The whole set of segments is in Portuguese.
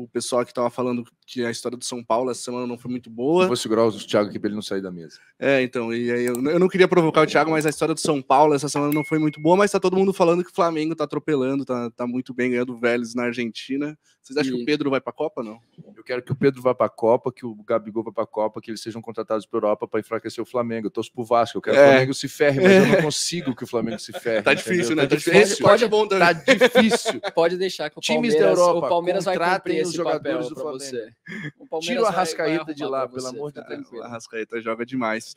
o pessoal que estava falando que a história do São Paulo essa semana não foi muito boa. Eu vou segurar o Thiago aqui para ele não sair da mesa. É, então, e aí eu, eu, não queria provocar o Thiago, mas a história do São Paulo essa semana não foi muito boa, mas tá todo mundo falando que o Flamengo tá atropelando, tá, tá muito bem ganhando o Vélez na Argentina. Vocês acham e... que o Pedro vai para a Copa, não? Eu quero que o Pedro vá para a Copa, que o Gabigol vá para a Copa, que eles sejam contratados para Europa para enfraquecer o Flamengo. Eu torço pro Vasco, eu quero é. que o é. Flamengo se ferre, mas é. eu não é. consigo que o Flamengo se ferre. Tá difícil, entendeu? né? Tá, tá difícil. Pode, pode, pode, tá difícil. Pode deixar que o Times Palmeiras, da Europa, o Palmeiras vai cumprir os jogadores do Flamengo. Tira o Arrascaeta de lá, pelo amor de tá Deus. O Arrascaeta joga demais.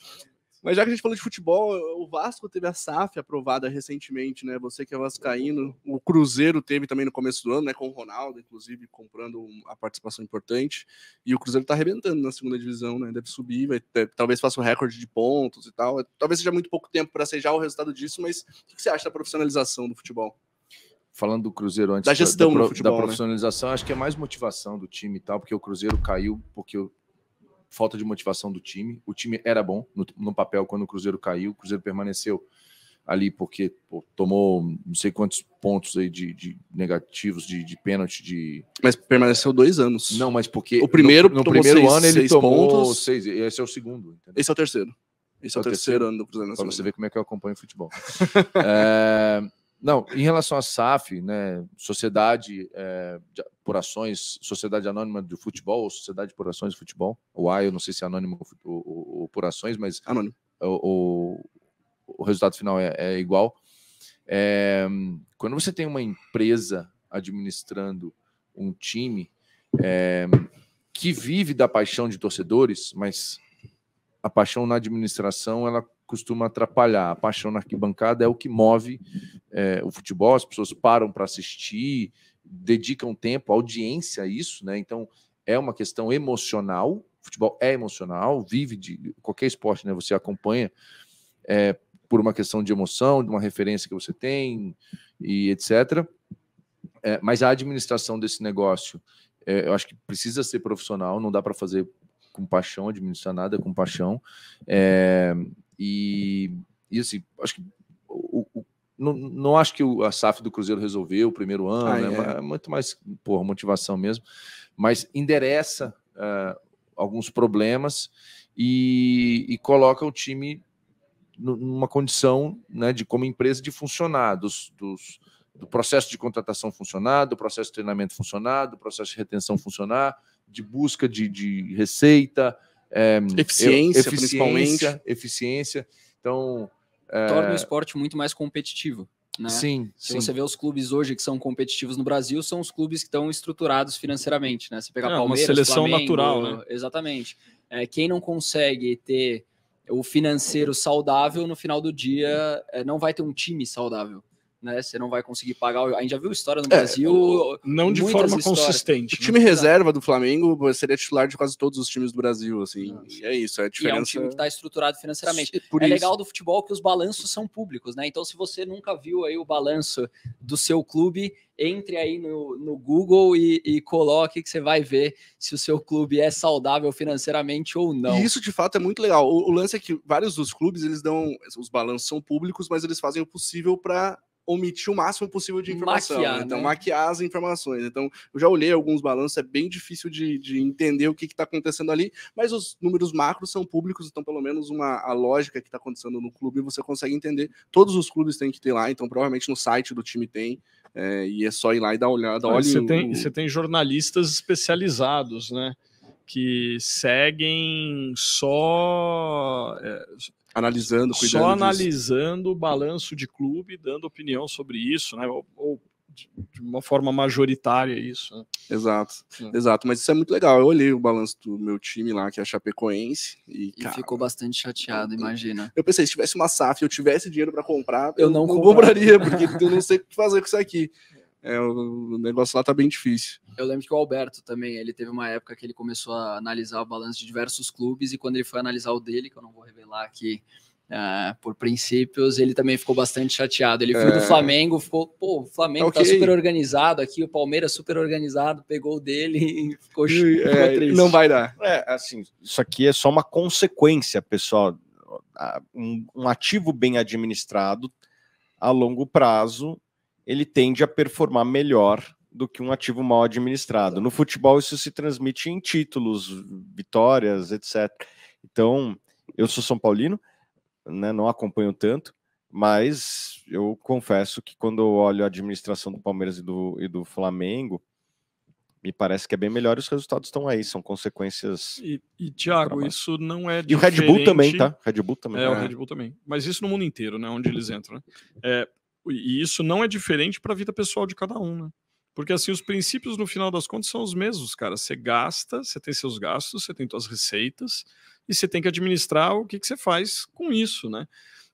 Mas já que a gente falou de futebol, o Vasco teve a SAF aprovada recentemente, né? Você que é vascaíno, o Cruzeiro teve também no começo do ano, né? Com o Ronaldo, inclusive, comprando a participação importante. E o Cruzeiro tá arrebentando na segunda divisão, né? Deve subir, vai, talvez faça o um recorde de pontos e tal. Talvez seja muito pouco tempo para ser já o resultado disso, mas o que você acha da profissionalização do futebol? falando do Cruzeiro antes da gestão da, da, futebol, da né? profissionalização, né? acho que é mais motivação do time e tal, porque o Cruzeiro caiu porque falta de motivação do time. O time era bom no, no, papel quando o Cruzeiro caiu, o Cruzeiro permaneceu ali porque pô, tomou não sei quantos pontos aí de, de negativos de, de, pênalti de mas permaneceu dois anos não mas porque o primeiro no, no primeiro seis, ano ele tomou pontos. seis esse é o segundo entendeu? esse é o terceiro esse é o, é terceiro, terceiro ano do Cruzeiro Pra você ver como é que eu acompanho o futebol. é, não, em relação à SAF, né, Sociedade é, de, por Ações, Sociedade Anônima do Futebol, ou Sociedade por Ações de Futebol, o A, eu não sei se é anônimo ou, ou, ou por ações, mas anônimo. O, o, o resultado final é, é igual. É, quando você tem uma empresa administrando um time eh, que vive da paixão de torcedores, mas a paixão na administração ela costuma atrapalhar. A paixão na arquibancada é o que move é, o futebol, as pessoas param para assistir, dedicam tempo, audiência a isso, né? Então é uma questão emocional. O futebol é emocional, vive de qualquer esporte, né? Você acompanha é, por uma questão de emoção, de uma referência que você tem e etc. É, mas a administração desse negócio, é, eu acho que precisa ser profissional, não dá para fazer com paixão, administrar nada com paixão. É, e, e assim, acho que não, não acho que o, a SAF do Cruzeiro resolveu o primeiro ano, ah, né? é. é. muito mais por motivação mesmo, mas endereça uh, alguns problemas e, e, coloca o time numa condição né, de como empresa de funcionar, dos, dos do processo de contratação funcionar, do processo de treinamento funcionar, do processo de retenção funcionar, de busca de, de receita, é, eficiência, eficiência, principalmente. Eficiência. Então, torna o é. esporte muito mais competitivo. Né? Sim, Se sim. você vê os clubes hoje que são competitivos no Brasil, são os clubes que estão estruturados financeiramente, né? Você pega é, Palmeiras, uma seleção Flamengo, natural, né? Exatamente. É, quem não consegue ter o financeiro saudável no final do dia é, não vai ter um time saudável né? Você não vai conseguir pagar. A gente já viu história no é, Brasil. Não de forma histórias. consistente. O time né? reserva do Flamengo seria titular de quase todos os times do Brasil, assim. E é isso, é a diferença. E é um time que está estruturado financeiramente. Por é isso. legal do futebol que os balanços são públicos, né? Então, se você nunca viu aí o balanço do seu clube, entre aí no, no Google e, e, coloque que você vai ver se o seu clube é saudável financeiramente ou não. E isso de fato é muito legal. O, o lance é que vários dos clubes eles dão os balanços são públicos, mas eles fazem o possível para omitir o máximo possível de informação. Né? Maquiar, né? Então, né? maquiar as informações. Então, eu já olhei alguns balanços, é bem difícil de, de entender o que está acontecendo ali, mas os números macros são públicos, então, pelo menos, uma, a lógica que está acontecendo no clube você consegue entender. Todos os clubes têm que ter lá, então, provavelmente no site do time tem. É, e é só ir lá e dar olhada. Olha, você, tem, você tem jornalistas especializados, né? que seguem só é, analisando, cuidando só analisando disso. o balanço de clube, dando opinião sobre isso, né? Ou, ou de uma forma majoritária isso. Né? Exato, é. exato. Mas isso é muito legal. Eu olhei o balanço do meu time lá, que é a Chapecoense, e, e cara, ficou bastante chateado, eu, imagina. Eu pensei, se tivesse uma SAF e eu tivesse dinheiro para comprar, eu, eu não, não compraria, porque eu não sei o que fazer com isso aqui. É, o negócio lá tá bem difícil. Eu lembro que o Alberto também, ele teve uma época que ele começou a analisar o balanço de diversos clubes e quando ele foi analisar o dele, que eu não vou revelar aqui uh, por princípios, ele também ficou bastante chateado. Ele foi do é. Flamengo, ficou, pô, o Flamengo tá okay. tá super organizado aqui, o Palmeiras super organizado, pegou o dele e ficou, é, triste. Não vai dar. É, assim, isso aqui é só uma consequência, pessoal. um, um ativo bem administrado a longo prazo, ele tende a performar melhor do que um ativo mal administrado. No futebol, isso se transmite em títulos, vitórias, etc. Então, eu sou São Paulino, né, não acompanho tanto, mas eu confesso que quando eu olho a administração do Palmeiras e do, e do Flamengo, me parece que é bem melhor e os resultados estão aí, são consequências. E, e isso não é diferente. E o Red Bull também, tá? Red Bull também. É, é, o Red Bull também. Mas isso no mundo inteiro, né? Onde eles entram, né? É, e isso não é diferente para a vida pessoal de cada um, né? Porque assim, os princípios no final das contas são os mesmos, cara. Você gasta, você tem seus gastos, você tem suas receitas e você tem que administrar o que, que você faz com isso, né?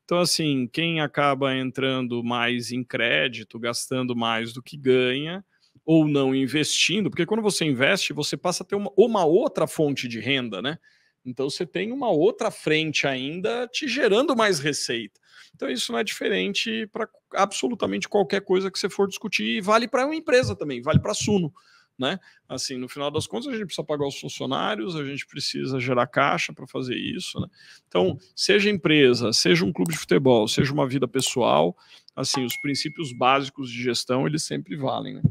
Então, assim, quem acaba entrando mais em crédito, gastando mais do que ganha, ou não investindo, porque quando você investe, você passa a ter uma, uma outra fonte de renda, né? Então você tem uma outra frente ainda te gerando mais receita. Então isso não é diferente para absolutamente qualquer coisa que você for discutir e vale para uma empresa também, vale para a Suno. Né? Assim, no final das contas, a gente precisa pagar os funcionários, a gente precisa gerar caixa para fazer isso, né? Então, seja empresa, seja um clube de futebol, seja uma vida pessoal, assim, os princípios básicos de gestão, eles sempre valem, né?